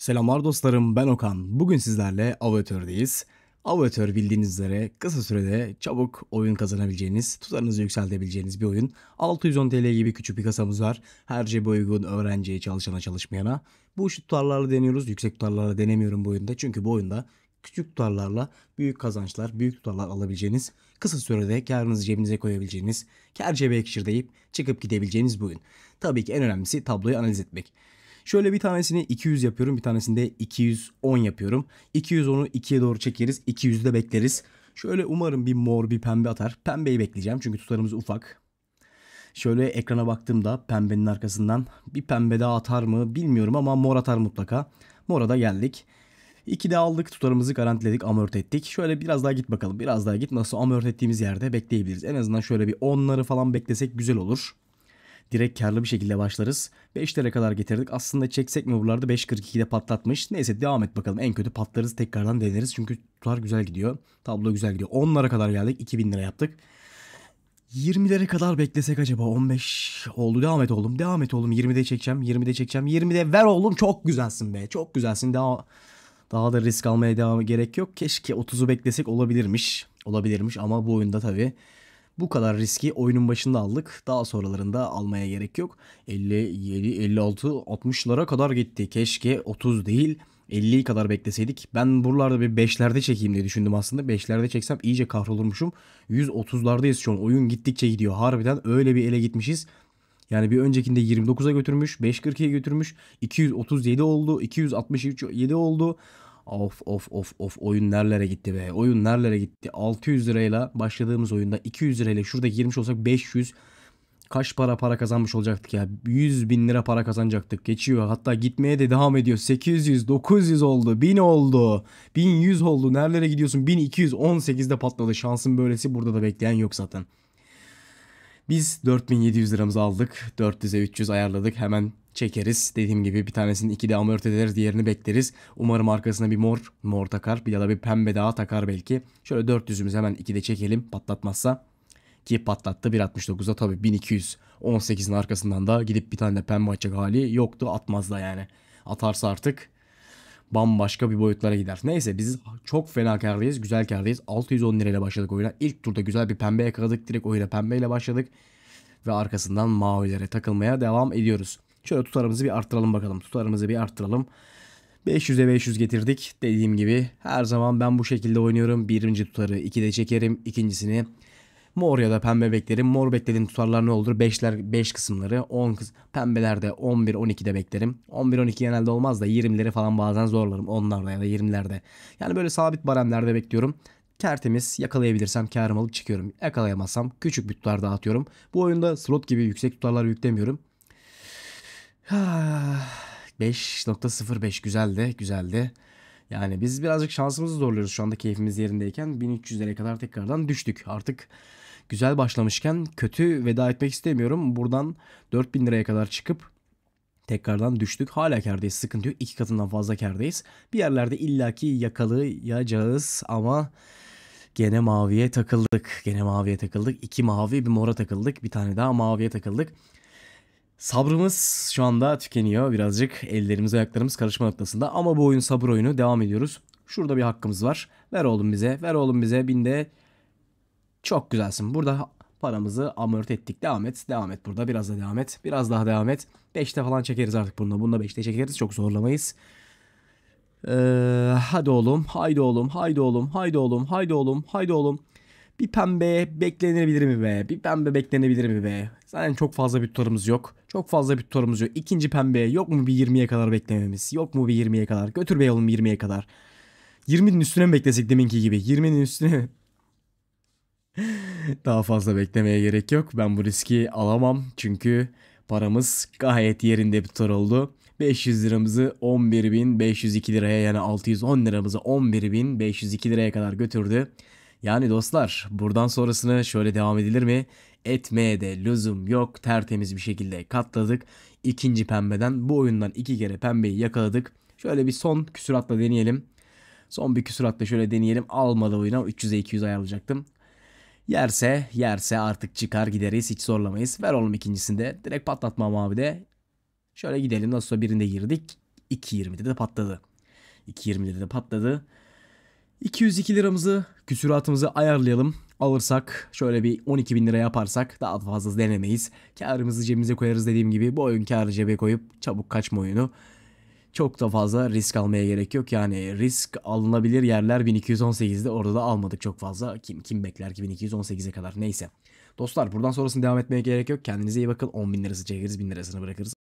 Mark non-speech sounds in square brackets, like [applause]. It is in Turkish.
Selamlar dostlarım ben Okan. Bugün sizlerle Avatör'deyiz. Avatör bildiğiniz üzere kısa sürede çabuk oyun kazanabileceğiniz, tutarınızı yükseltebileceğiniz bir oyun. 610 TL gibi küçük bir kasamız var. Her şey bu uygun öğrenciye, çalışana, çalışmayana. Bu tutarlarla deniyoruz. Yüksek tutarlarla denemiyorum bu oyunda. Çünkü bu oyunda küçük tutarlarla büyük kazançlar, büyük tutarlar alabileceğiniz, kısa sürede karınızı cebinize koyabileceğiniz, kar cebe ekşir deyip çıkıp gidebileceğiniz bu oyun. Tabii ki en önemlisi tabloyu analiz etmek. Şöyle bir tanesini 200 yapıyorum. Bir tanesini de 210 yapıyorum. 210'u 2'ye doğru çekeriz. 200'ü de bekleriz. Şöyle umarım bir mor bir pembe atar. Pembeyi bekleyeceğim çünkü tutarımız ufak. Şöyle ekrana baktığımda pembenin arkasından bir pembe daha atar mı bilmiyorum ama mor atar mutlaka. Mora da geldik. de aldık tutarımızı garantiledik amort ettik. Şöyle biraz daha git bakalım biraz daha git nasıl amort ettiğimiz yerde bekleyebiliriz. En azından şöyle bir onları falan beklesek güzel olur direkt karlı bir şekilde başlarız. 5 lira kadar getirdik. Aslında çeksek mi buralarda 5.42'de patlatmış. Neyse devam et bakalım. En kötü patlarız tekrardan deneriz. Çünkü tutar güzel gidiyor. Tablo güzel gidiyor. 10 lira kadar geldik. 2000 lira yaptık. 20 20'lere kadar beklesek acaba 15 oldu devam et oğlum devam et oğlum 20'de çekeceğim 20'de çekeceğim 20'de ver oğlum çok güzelsin be çok güzelsin daha daha da risk almaya devam gerek yok keşke 30'u beklesek olabilirmiş olabilirmiş ama bu oyunda tabi bu kadar riski oyunun başında aldık. Daha sonralarında almaya gerek yok. 57, 56, 60'lara kadar gitti. Keşke 30 değil 50'yi kadar bekleseydik. Ben buralarda bir 5'lerde çekeyim diye düşündüm aslında. 5'lerde çeksem iyice kahrolurmuşum. 130'lardayız şu an. Oyun gittikçe gidiyor. Harbiden öyle bir ele gitmişiz. Yani bir öncekinde 29'a götürmüş, 5.42'ye götürmüş, 237 oldu, 267 oldu. Of of of of oyun nerelere gitti be. Oyun nerelere gitti. 600 lirayla başladığımız oyunda 200 lirayla şurada girmiş olsak 500 kaç para para kazanmış olacaktık ya. 100 bin lira para kazanacaktık. Geçiyor hatta gitmeye de devam ediyor. 800 900 oldu 1000 oldu 1100 oldu. Nerelere gidiyorsun 1218'de patladı. Şansın böylesi burada da bekleyen yok zaten. Biz 4700 liramızı aldık. 400'e 300 ayarladık. Hemen çekeriz. Dediğim gibi bir tanesini iki de amort ederiz. Diğerini bekleriz. Umarım arkasına bir mor mor takar. Bir ya da bir pembe daha takar belki. Şöyle 400'ümüz hemen iki de çekelim patlatmazsa. Ki patlattı 1.69'da tabi 1200 18'in arkasından da gidip bir tane de pembe açacak hali yoktu. Atmaz da yani. Atarsa artık bambaşka bir boyutlara gider. Neyse biz çok fena kardayız. Güzel kardayız. 610 lirayla başladık oyuna. İlk turda güzel bir pembe yakaladık. Direkt oyuna pembeyle başladık. Ve arkasından mavilere takılmaya devam ediyoruz. Şöyle tutarımızı bir arttıralım bakalım. Tutarımızı bir arttıralım. 500'e 500 getirdik. Dediğim gibi her zaman ben bu şekilde oynuyorum. Birinci tutarı 2'de çekerim. ikincisini mor ya da pembe beklerim. Mor beklediğim tutarlar ne olur? 5'ler 5 kısımları. 10 kıs pembelerde 11 12'de beklerim. 11 12 genelde olmaz da 20'leri falan bazen zorlarım. Onlarda ya da 20'lerde. Yani böyle sabit baremlerde bekliyorum. Tertemiz yakalayabilirsem karım alıp çıkıyorum. Yakalayamazsam küçük bir tutar dağıtıyorum. Bu oyunda slot gibi yüksek tutarlar yüklemiyorum. 5.05 güzeldi güzeldi. Yani biz birazcık şansımızı zorluyoruz şu anda keyfimiz yerindeyken. 1300'lere kadar tekrardan düştük. Artık güzel başlamışken kötü veda etmek istemiyorum. Buradan 4000 liraya kadar çıkıp tekrardan düştük. Hala kardayız sıkıntı yok. İki katından fazla kardayız. Bir yerlerde illaki yakalayacağız ama gene maviye takıldık. Gene maviye takıldık. İki mavi bir mora takıldık. Bir tane daha maviye takıldık. Sabrımız şu anda tükeniyor birazcık. Ellerimiz ayaklarımız karışma noktasında ama bu oyun sabır oyunu devam ediyoruz. Şurada bir hakkımız var. Ver oğlum bize. Ver oğlum bize. Binde çok güzelsin. Burada paramızı amort ettik. Devam et. Devam et burada. Biraz da devam et. Biraz daha devam et. Beşte falan çekeriz artık bununla. Bununla beşte çekeriz. Çok zorlamayız. Ee, hadi oğlum. Haydi oğlum. Haydi oğlum. Haydi oğlum. Haydi oğlum. Haydi oğlum. Haydi oğlum. Bir pembe beklenebilir mi be? Bir pembe beklenebilir mi be? Zaten çok fazla bir tutarımız yok. Çok fazla bir tutarımız yok. İkinci pembe yok mu bir 20'ye kadar beklememiz? Yok mu bir 20'ye kadar? Götür be oğlum 20'ye kadar. 20'nin üstüne mi beklesek deminki gibi? 20'nin üstüne [laughs] Daha fazla beklemeye gerek yok. Ben bu riski alamam. Çünkü paramız gayet yerinde bir tutar oldu. 500 liramızı 11.502 liraya yani 610 liramızı 11.502 liraya kadar götürdü. Yani dostlar buradan sonrasını şöyle devam edilir mi? Etmeye de lüzum yok. Tertemiz bir şekilde katladık. İkinci pembeden bu oyundan iki kere pembeyi yakaladık. Şöyle bir son küsuratla deneyelim. Son bir küsuratla şöyle deneyelim. Almalı oyuna 300'e 200 ayarlayacaktım. Yerse yerse artık çıkar gideriz hiç zorlamayız. Ver oğlum ikincisinde. Direkt patlatmam abi de. Şöyle gidelim nasılsa birinde girdik. 2.20'de de patladı. 2.20'de de patladı. 202 liramızı Küsuratımızı ayarlayalım. Alırsak şöyle bir 12 bin lira yaparsak daha fazla denemeyiz. Karımızı cebimize koyarız dediğim gibi bu oyun karı cebe koyup çabuk kaçma oyunu. Çok da fazla risk almaya gerek yok. Yani risk alınabilir yerler 1218'de orada da almadık çok fazla. Kim kim bekler ki 1218'e kadar neyse. Dostlar buradan sonrasını devam etmeye gerek yok. Kendinize iyi bakın. 10 bin lirası çekeriz bin lirasını bırakırız.